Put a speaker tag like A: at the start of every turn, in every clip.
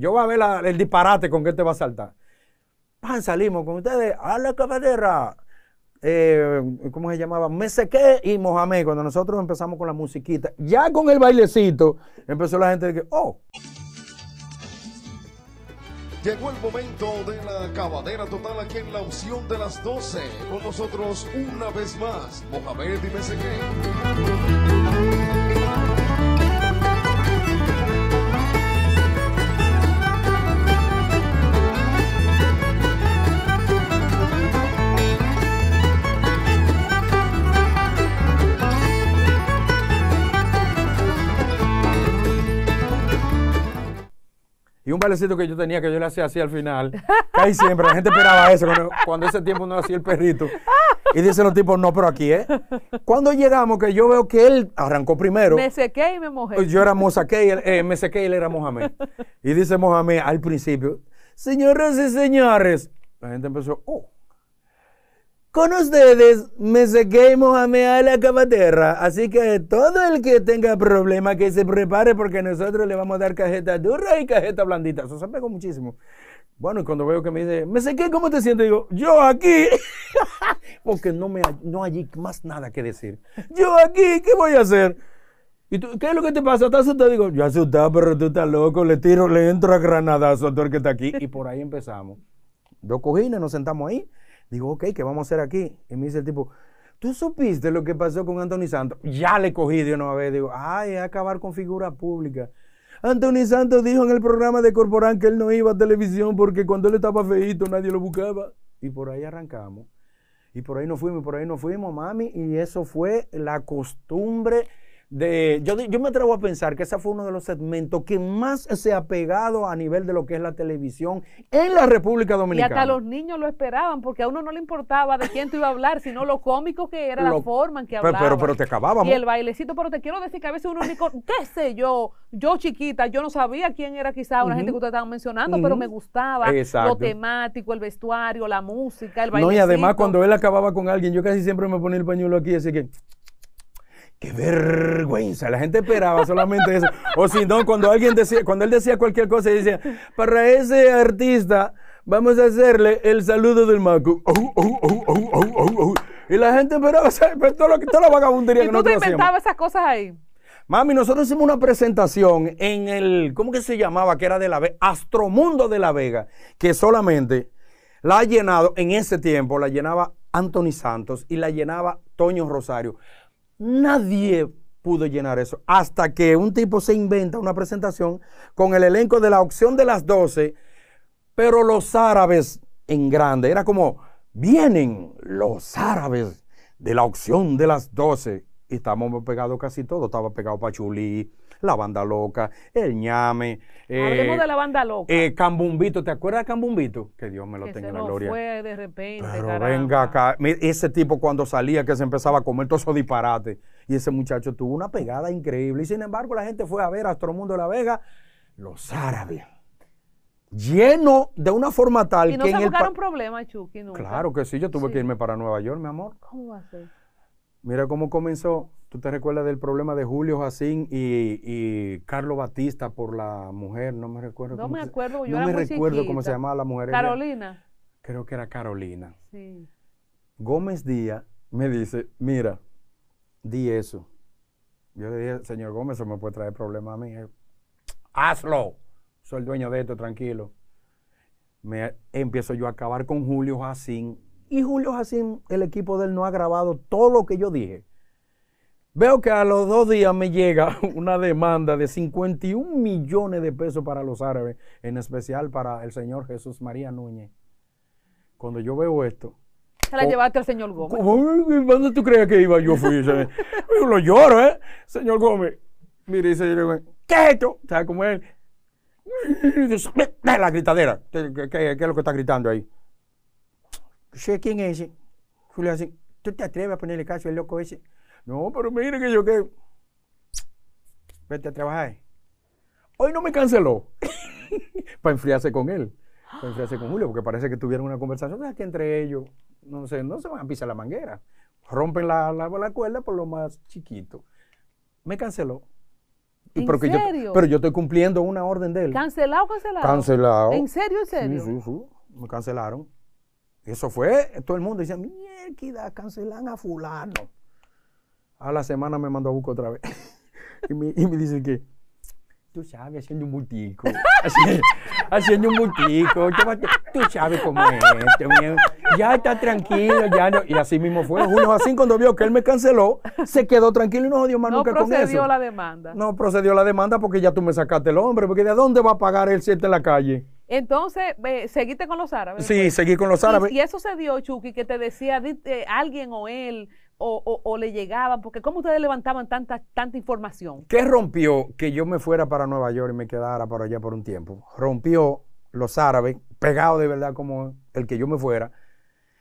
A: Yo voy a ver el disparate con que te va a saltar. Pan, salimos con ustedes a la cabadera eh, ¿Cómo se llamaba? Meseque y Mohamed. Cuando nosotros empezamos con la musiquita, ya con el bailecito, empezó la gente de que, oh. Llegó el momento de la cabadera total aquí en la opción de las 12.
B: Con nosotros una vez más, Mohamed y Meseque.
A: un que yo tenía que yo le hacía así al final. hay siempre, la gente esperaba eso. Cuando, ese tiempo no hacía el perrito. Y dicen los tipos, no, pero aquí, ¿eh? Cuando llegamos, que yo veo que él arrancó primero. Me
B: sequé y me mojé. Yo era
A: que eh, me sequé y él era Mohamed. Y dice Mohamed al principio, señores y señores. La gente empezó, oh. Con ustedes, me me Mohamed la Así que todo el que tenga problema, que se prepare, porque nosotros le vamos a dar cajeta dura y cajeta blandita. Eso se pegó muchísimo. Bueno, y cuando veo que me dice, me sequé, ¿cómo te sientes? Digo, yo aquí. porque no, me, no hay más nada que decir. Yo aquí, ¿qué voy a hacer? ¿Y tú, qué es lo que te pasa? ¿Estás asustado? Digo, yo asustado, pero tú estás loco. Le tiro, le entro a granadazo a todo que está aquí. Y por ahí empezamos. Dos cojines, nos sentamos ahí. Digo, ok, ¿qué vamos a hacer aquí? Y me dice el tipo, ¿tú supiste lo que pasó con Anthony Santos? Ya le cogí de una vez. Digo, ay, acabar con figura pública. Anthony Santos dijo en el programa de Corporán que él no iba a televisión porque cuando él estaba feito nadie lo buscaba. Y por ahí arrancamos. Y por ahí nos fuimos, por ahí nos fuimos, mami. Y eso fue la costumbre yo, yo, me atrevo a pensar que ese fue uno de los segmentos que más se ha pegado a nivel de lo que es la televisión en la República Dominicana. Y hasta los
B: niños lo esperaban, porque a uno no le importaba de quién tú iba a hablar, sino lo cómico que era, la forma en que hablaba. Pero, pero, te acabábamos. Y el bailecito, pero te quiero decir que a veces uno dijo, qué sé yo, yo chiquita, yo no sabía quién era quizá la gente que ustedes estaban mencionando, pero me gustaba lo temático, el vestuario, la música, el bailecito. No, y además cuando
A: él acababa con alguien, yo casi siempre me ponía el pañuelo aquí, así que... Qué vergüenza, la gente esperaba solamente eso. O si no, cuando alguien decía, cuando él decía cualquier cosa, decía, para ese artista vamos a hacerle el saludo del macu. y la gente esperaba, o pues, todo lo, toda la vagabundería ¿Y tú te inventabas
B: esas cosas ahí?
A: Mami, nosotros hicimos una presentación en el, ¿cómo que se llamaba? Que era de la Vega, Astromundo de la Vega, que solamente la ha llenado, en ese tiempo la llenaba Anthony Santos y la llenaba Toño Rosario. Nadie pudo llenar eso. Hasta que un tipo se inventa una presentación con el elenco de la opción de las 12, pero los árabes en grande. Era como, vienen los árabes de la opción de las doce y estábamos pegados casi todos. Estaba pegado Pachulí, la banda loca, el ñame. Eh, Hablemos de la banda loca. Eh, Cambumbito, ¿te acuerdas de Cambumbito? Que Dios me lo tenga en la gloria. Fue
B: de repente. Pero
A: venga acá. Ese tipo cuando salía que se empezaba a comer todos esos disparates. Y ese muchacho tuvo una pegada increíble. Y sin embargo, la gente fue a ver a Astromundo de la Vega, los árabes lleno de una forma tal y no que se en el
B: problema Chucky
A: Claro que sí, yo tuve que irme para Nueva York, mi amor.
B: ¿Cómo va a ser?
A: Mira cómo comenzó. ¿Tú te recuerdas del problema de Julio Jacín y, Carlos Batista por la mujer? No me recuerdo. No me acuerdo. yo no me recuerdo cómo se llamaba la mujer.
B: Carolina.
A: creo que era Carolina. Sí. Gómez Díaz me dice, mira, di eso. Yo le dije, señor Gómez, eso me puede traer problemas a mí. Eh". Hazlo. Soy el dueño de esto, tranquilo. Me empiezo yo a acabar con Julio Jacín y Julio Jacín, el equipo de él no ha grabado todo lo que yo dije. Veo que a los dos días me llega una demanda de 51 millones de pesos para los árabes, en especial para el señor Jesús María Núñez. Cuando yo veo esto,
B: se la llevaste al señor Gómez.
A: ¿Dónde tú crees que iba? Yo fui. Yo lo lloro, ¿eh? Señor Gómez. Mire, dice ¿qué es esto? ¿Sabes cómo es? La gritadera. qué es lo que está gritando ahí? sé quién es ese. Julio así, ¿tú te atreves a ponerle caso al loco ese? No, pero mire que yo qué. Vete a trabajar. Hoy no me canceló. para enfriarse con él. Para enfriarse con Julio, porque parece que tuvieron una conversación que entre ellos, no sé, no se van a pisar la manguera. Rompen la, la, cuerda por lo más chiquito. Me canceló.
B: ¿En serio? pero yo
A: estoy cumpliendo una orden de él.
B: ¿Cancelado, cancelado? Cancelado. ¿En serio, en serio? Sí,
A: sí, sí. Me cancelaron. Eso fue, todo el mundo decía, mierda, cancelan a fulano. A la semana me mandó a buscar otra vez. y, me, y me dice que, tú sabes, haciendo un multico. haciendo un multico. Tú sabes cómo es este, Ya está tranquilo, ya no. Y así mismo fue. Uno así cuando vio que él me canceló, se quedó tranquilo y no odió más nunca con eso. No procedió la demanda. No procedió la demanda porque ya tú me sacaste el hombre. Porque ¿de dónde va a pagar él siete en la calle?
B: Entonces, seguiste con los árabes. Sí, seguí con los árabes. Y, eso se dio, Chucky, que te decía eh, alguien o él o, le llegaban, porque ¿cómo ustedes levantaban tanta, tanta información?
A: ¿Qué rompió que yo me fuera para Nueva York y me quedara para allá por un tiempo? Rompió los árabes, pegado de verdad como el que yo me fuera,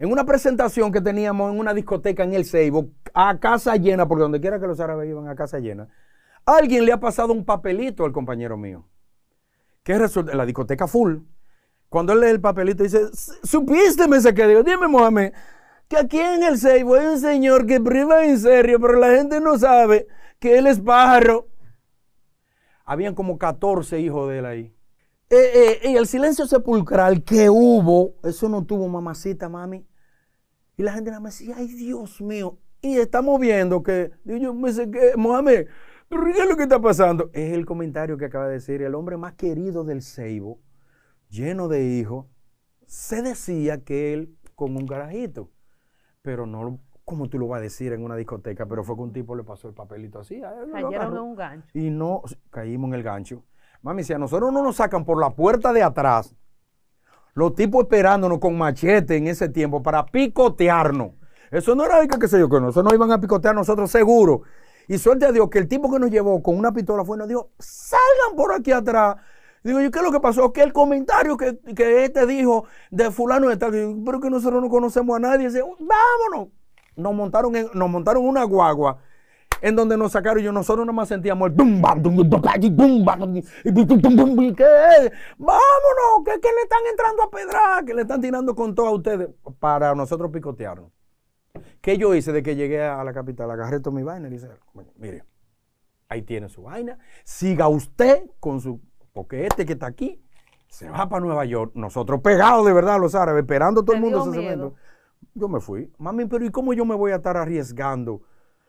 A: en una presentación que teníamos en una discoteca en el Seibo, a casa llena, porque donde quiera que los árabes iban a casa llena, alguien le ha pasado un papelito al compañero mío. ¿Qué resulta? la discoteca full. Cuando él lee el papelito dice, supiste, me que Digo, dime, Mohamed, que aquí en el Seibo hay un señor que priva en serio, pero la gente no sabe que él es pájaro. Habían como 14 hijos de él ahí. Eh, eh, y el silencio sepulcral que hubo, eso no tuvo mamacita, mami. Y la gente nada más decía, ay Dios mío. Y estamos viendo que, yo me sé que, Mohamed, ¿qué es lo que está pasando? Es el comentario que acaba de decir el hombre más querido del Ceibo, lleno de hijos, se decía que él con un garajito, pero no como tú lo vas a decir en una discoteca, pero fue que un tipo le pasó el papelito así.
B: Cayeron en un gancho.
A: Y no, caímos en el gancho. Mami, si a nosotros no nos sacan por la puerta de atrás, los tipos esperándonos con machete en ese tiempo para picotearnos. Eso no era que qué sé yo que no, eso no iban a picotear nosotros seguro. Y suerte a Dios que el tipo que nos llevó con una pistola fue y nos dijo, salgan por aquí atrás. Digo, ¿y qué es lo que pasó? Que el comentario que, que este dijo de fulano de tal, pero que nosotros no conocemos a nadie, dice, vámonos. Nos montaron, nos montaron una guagua en donde nos sacaron y yo, nosotros más sentíamos el bum, ¿qué Vámonos, que, le están entrando a pedra. que le están tirando con todo a ustedes para nosotros picotearnos. ¿Qué yo hice de que llegué a la capital? Agarré todo mi vaina y dice mire, ahí tiene su vaina. Siga usted con su, porque este que está aquí se va para Nueva York. Nosotros pegados de verdad los árabes, esperando todo el mundo ese Yo me fui. Mami, pero ¿y cómo yo me voy a estar arriesgando?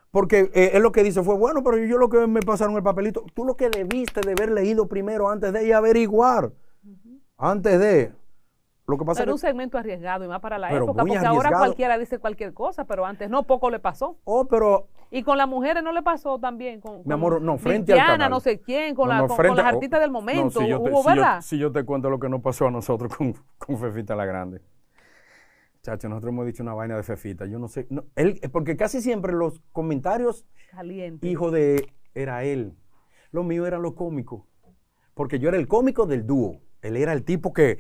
A: Porque eh, es lo que dice fue, bueno, pero yo lo que me pasaron el papelito. Tú lo que debiste de haber leído primero antes de averiguar. Antes de, lo pero un
B: segmento arriesgado y más para la época, porque ahora cualquiera dice cualquier cosa, pero antes no, poco le pasó. Oh, y con las mujeres no le pasó también. Con, mi amor, no, frente al canal. no sé quién, con, la, las artistas del momento. si yo te,
A: si yo te cuento lo que nos pasó a nosotros con, con Fefita la Grande. Chacho, nosotros hemos dicho una vaina de Fefita. Yo no sé. él, porque casi siempre los comentarios. Caliente. Hijo de. Era él. Lo mío eran los cómicos Porque yo era el cómico del dúo. Él era el tipo que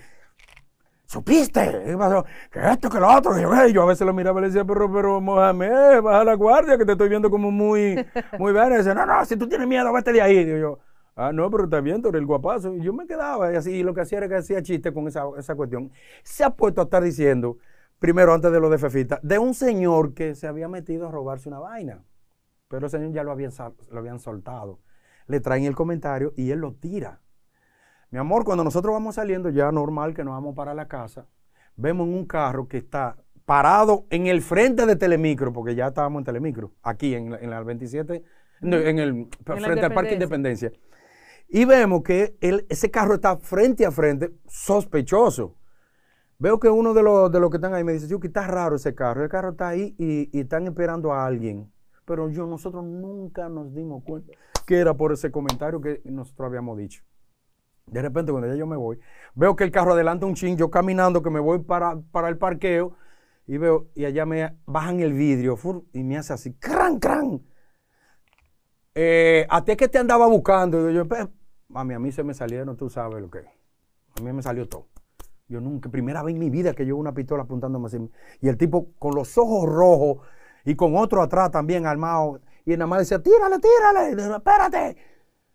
A: ¿supiste? ¿Qué pasó? Que esto, que lo otro. yo, a veces lo miraba y le decía, pero, pero, Mohamed, baja la guardia, que te estoy viendo como muy, muy bien. Y dice, no, no, si tú tienes miedo, vete de ahí. Digo yo, ah, no, pero está bien, tú el guapazo. Y yo me quedaba y así, y lo que hacía era que hacía chiste con esa, cuestión. Se ha puesto a estar diciendo, primero, antes de lo de Fefita, de un señor que se había metido a robarse una vaina. Pero el señor ya lo habían, lo habían soltado. Le traen el comentario y él lo tira. Mi amor, cuando nosotros vamos saliendo, ya normal que nos vamos para la casa, vemos un carro que está parado en el frente de Telemicro, porque ya estábamos en Telemicro, aquí en, el 27, en el, frente al Parque Independencia. Y vemos que ese carro está frente a frente, sospechoso. Veo que uno de los, de los que están ahí me dice, que está raro ese carro. El carro está ahí y, y están esperando a alguien. Pero yo, nosotros nunca nos dimos cuenta que era por ese comentario que nosotros habíamos dicho. De repente, cuando ya yo me voy, veo que el carro adelanta un ching, yo caminando, que me voy para, el parqueo, y veo, y allá me bajan el vidrio, y me hace así, cran, cran. Eh, ¿A que te andaba buscando? Y yo, mami, a mí se me salieron, tú sabes lo que. A mí me salió todo. Yo nunca, primera vez en mi vida que yo una pistola apuntándome así. Y el tipo con los ojos rojos y con otro atrás también armado. Y nada más decía, tírale, tírale, espérate.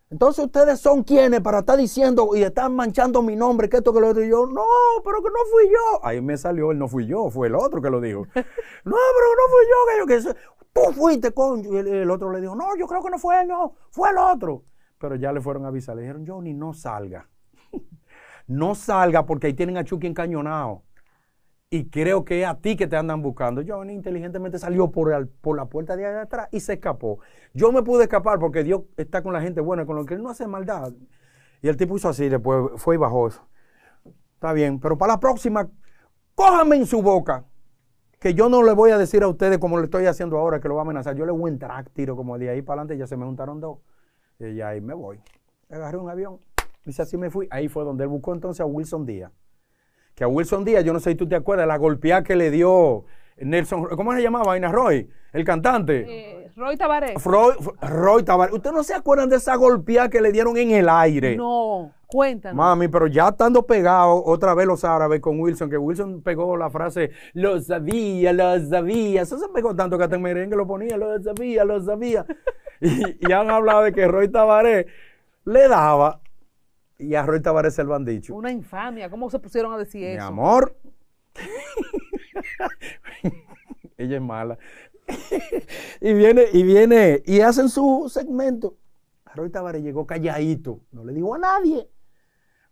A: Entonces ustedes son quienes para estar diciendo y están manchando mi nombre, que esto que lo otro. Y yo, no, pero que no fui yo. Ahí me salió, él no fui yo, fue el otro que lo dijo. no, pero no fui yo, que yo que tú fuiste con. el, el, otro le dijo, no, yo creo que no fue él, no, fue el otro. Pero ya le fueron a avisar, le dijeron, Johnny, no salga. no salga porque ahí tienen a Chucky encañonado. Y creo que es a ti que te andan buscando. Johnny inteligentemente salió por, la puerta de allá atrás y se escapó. Yo me pude escapar porque Dios está con la gente buena, con lo que él no hace maldad. Y el tipo hizo así, después fue y bajó eso. Está bien, pero para la próxima, cójame en su boca. Que yo no le voy a decir a ustedes como le estoy haciendo ahora, que lo va a amenazar. Yo le voy a entrar, tiro como de ahí para adelante, ya se me juntaron dos. Y ahí me voy. Agarré un avión. Dice, así me fui. Ahí fue donde él buscó entonces a Wilson Díaz que a Wilson Díaz, yo no sé si tú te acuerdas, la golpeada que le dio Nelson, ¿cómo se llamaba? ¿Aina Roy, el cantante.
B: Eh, Roy Tabaré. Roy,
A: ¿Ustedes no se acuerdan de esa golpeada que le dieron en el aire?
B: No, cuéntanos. Mami,
A: pero ya estando pegado otra vez los árabes con Wilson, que Wilson pegó la frase, lo sabía, lo sabía. Eso se pegó tanto que hasta en merengue lo ponía, lo sabía, lo sabía. y, han hablado de que Roy Tabaré le daba y a Roy Tavares se lo han dicho.
B: Una infamia, ¿cómo se pusieron a decir eso? Mi
A: amor. Ella es mala. y viene, y viene, y hacen su segmento. Roy Tavares llegó calladito, no le dijo a nadie.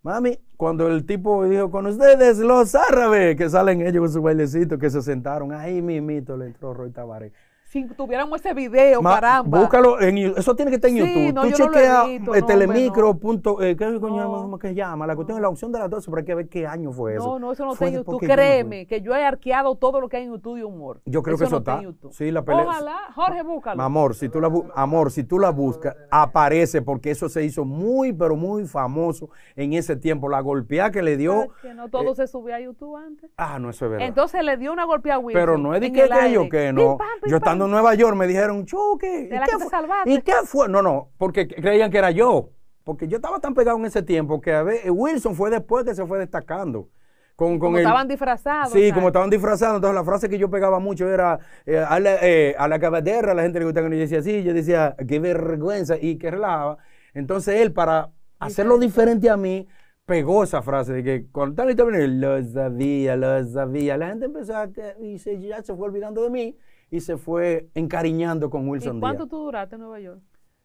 A: Mami, cuando el tipo dijo con ustedes los árabes, que salen ellos con su bailecito, que se sentaron, ahí mimito le entró Roy Tavares
B: si tuviéramos ese video, caramba. Búscalo,
A: en, eso tiene que estar en YouTube. No, Tú chequeas eh, telemicro. No. Punto, eh, ¿Qué coño que llama? La cuestión es la opción de las 12, pero hay que ver qué año fue eso. No, no, eso no está en YouTube. Créeme
B: que yo he arqueado todo lo que hay en YouTube de humor. Yo creo que eso está.
A: sí, la pelea. Ojalá,
B: Jorge, búscalo.
A: Amor, si tú la, amor, si tú la buscas, aparece porque eso se hizo muy, pero muy famoso en ese tiempo. La golpeada que le dio.
B: Que no todo eh, se subió a YouTube antes.
A: Ah, no, eso es verdad.
B: Entonces le dio una golpeada a Wilson. Pero no es de que yo que no. yo estando Nueva
A: York me dijeron,
B: Chucky, ¿y, qué fue? ¿y
A: qué fue? No, no, porque creían que era yo. Porque yo estaba tan pegado en ese tiempo que a ver, eh, Wilson fue después que se fue
B: destacando.
A: como estaban
B: disfrazados. Sí, como
A: estaban disfrazados. Entonces la frase que yo pegaba mucho era eh, a, la, cabaterra eh, a la la gente le gustaba que yo decía así, yo decía, qué vergüenza, y que relajaba. Entonces él, para hacerlo diferente a mí, pegó esa frase de que con tal y lo sabía, lo sabía. La gente empezó a, y ya se fue olvidando de mí y se fue encariñando con Wilson ¿Y cuánto
B: tú duraste en Nueva York?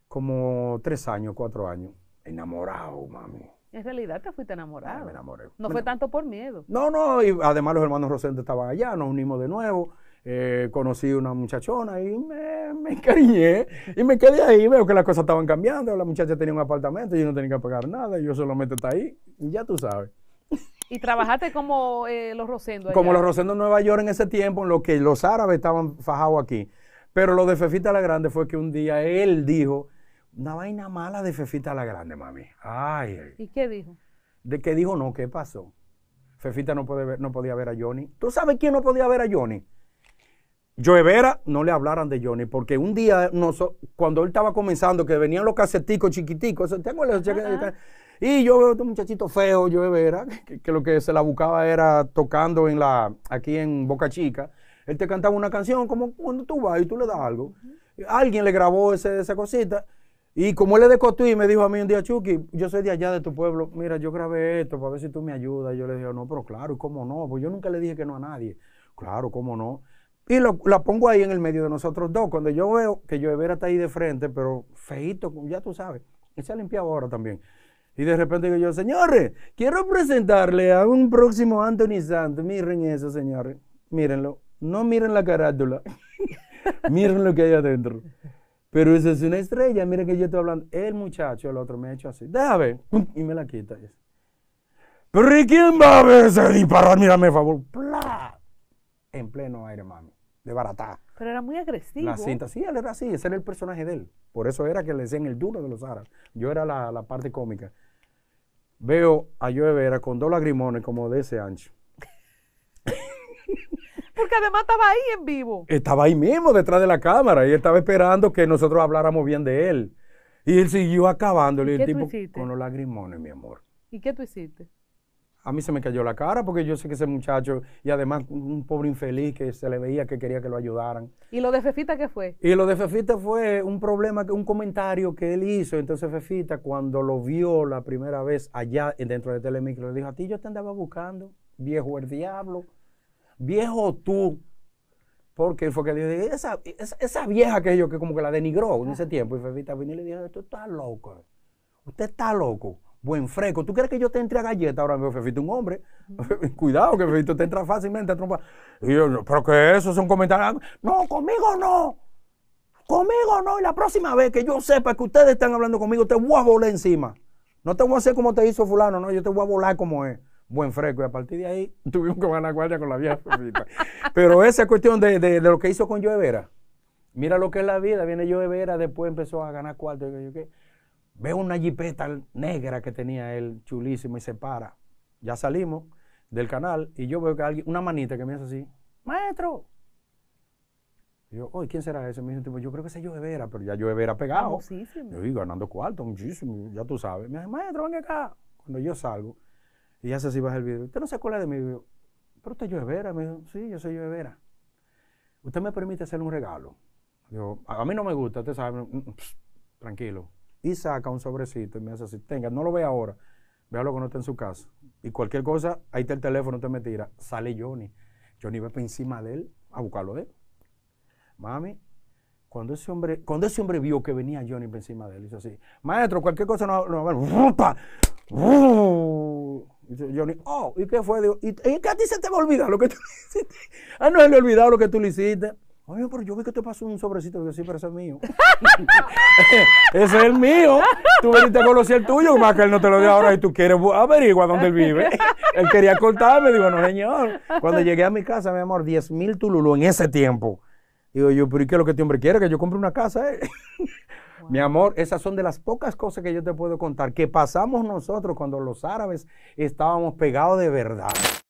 A: Como tres años, cuatro años.
B: Enamorado, mami. En realidad te fuiste enamorado. me enamoré. No fue tanto por miedo.
A: No, no, y además los hermanos Rosente estaban allá, nos unimos de nuevo. Eh, conocí una muchachona y me, encariñé y me quedé ahí. Veo que las cosas estaban cambiando. La muchacha tenía un apartamento, yo no tenía que pagar nada, yo solamente estaba ahí ya tú sabes.
B: Y trabajaste como eh, los Rosendos. Como los Rosendo
A: en Nueva York en ese tiempo, en lo que los árabes estaban fajados aquí. Pero lo de Fefita la Grande fue que un día él dijo, una vaina mala de Fefita la Grande, mami. Ay. ¿Y qué dijo? De que dijo no, ¿qué pasó? Fefita no, puede ver, no podía ver a Johnny. ¿Tú sabes quién no podía ver a Johnny? Joe no le hablaran de Johnny, porque un día, no, cuando él estaba comenzando, que venían los caseticos chiquiticos, tengo los. Y yo veo a este muchachito feo, yo de que, lo que se la buscaba era tocando en la, aquí en Boca Chica. Él te cantaba una canción como cuando tú vas y tú le das algo. Alguien le grabó ese, esa cosita. Y como él le de y me dijo a mí un día, Chucky, yo soy de allá de tu pueblo, mira, yo grabé esto para ver si tú me ayudas. Y yo le dije, no, pero claro, ¿cómo no? Pues yo nunca le dije que no a nadie. Claro, ¿cómo no? Y la pongo ahí en el medio de nosotros dos. Cuando yo veo que yo ver está ahí de frente, pero feito, ya tú sabes, él se ha limpiado ahora también. Y de repente digo yo, señores, quiero presentarle a un próximo Anthony Santos. Miren eso, señores. Mírenlo. No miren la carátula. miren lo que hay adentro. Pero esa es una estrella. Miren que yo estoy hablando. El muchacho, el otro, me ha hecho así. Déjame. Y me la quita. Pero ¿y quién va a ver ese disparar? Mírame, por favor. En pleno aire, mami de baratá.
B: Pero era muy agresivo. La cinta, sí, él era
A: así, ese era el personaje de él. Por eso era que le decían el duro de los aras. Yo era la, parte cómica. Veo a Joe Vera con dos lagrimones como de ese ancho.
B: Porque además estaba ahí en vivo.
A: Estaba ahí mismo, detrás de la cámara, y estaba esperando que nosotros habláramos bien de él. Y él siguió acabándole el tipo con los lagrimones, mi amor.
B: ¿Y qué tú hiciste?
A: a mí se me cayó la cara porque yo sé que ese muchacho, y además un pobre infeliz que se le veía que quería que lo ayudaran.
B: ¿Y lo de Fefita qué fue?
A: Y lo de Fefita fue un problema, un comentario que él hizo. Entonces Fefita cuando lo vio la primera vez allá dentro de Telemicro, le dijo, a ti yo te andaba buscando, viejo el diablo, viejo tú. Porque fue que le dijo,
B: esa, vieja
A: que yo que como que la denigró en ese tiempo. Y Fefita vino y le dijo, tú estás loco, usted está loco buen fresco. ¿Tú crees que yo te entre a galleta ahora mismo, Fefito? Un hombre. Cuidado, que Fefito te entra fácilmente a trompa yo, pero que eso son comentarios. No, conmigo no. Conmigo no. Y la próxima vez que yo sepa que ustedes están hablando conmigo, te voy a volar encima. No te voy a hacer como te hizo fulano, no, yo te voy a volar como es. Buen fresco. Y a partir de ahí tuvimos que ganar guardia con la vieja pero esa cuestión de, lo que hizo con Joe Vera. Mira lo que es la vida. Viene Joe Vera, después empezó a ganar cuarto. ¿qué? Veo una jipeta negra que tenía él, chulísima, y se para. Ya salimos del canal y yo veo que alguien, una manita que me hace así, maestro. Y yo, oye, ¿quién será ese? Me dice, yo creo que ese de Vera, pero ya de Vera pegado. Yo ganando cuarto, muchísimo, ya tú sabes. Me dice, maestro, ven acá. Cuando yo salgo, y ya se así baja el video, ¿usted no se acuerda de mí? Yo, pero usted es Joe Vera. Me dijo, sí, yo soy Joe Vera. ¿Usted me permite hacerle un regalo? Yo, a, mí no me gusta, usted sabe, mm, tranquilo y saca un sobrecito y me hace así, tenga, no lo ve ahora, vea lo que no está en su casa. Y cualquier cosa, ahí está el teléfono, te me tira. Sale Johnny. Johnny va para encima de él a buscarlo de ¿eh? él. Mami, cuando ese hombre, cuando ese hombre vio que venía Johnny para encima de él, hizo así, maestro, cualquier cosa no, no ¡Rupa! Johnny, oh, ¿y qué fue? Digo, ¿y, qué a ti se te va a olvidar lo que tú le hiciste? Ah, no, le olvidado lo que tú le hiciste. Oye, pero yo vi que te pasó un sobrecito. Yo sí, pero ese es mío. ese es el mío. Tú veniste a conocer el tuyo, más que él no te lo dio ahora y tú quieres averiguar dónde él vive. él quería contarme. Digo, no, señor. Cuando llegué a mi casa, mi amor, 10 mil tululú en ese tiempo. Digo yo, pero ¿y qué es lo que este hombre quiere? Que yo compre una casa, eh? Mi amor, esas son de las pocas cosas que yo te puedo contar que pasamos nosotros cuando los árabes estábamos pegados de verdad.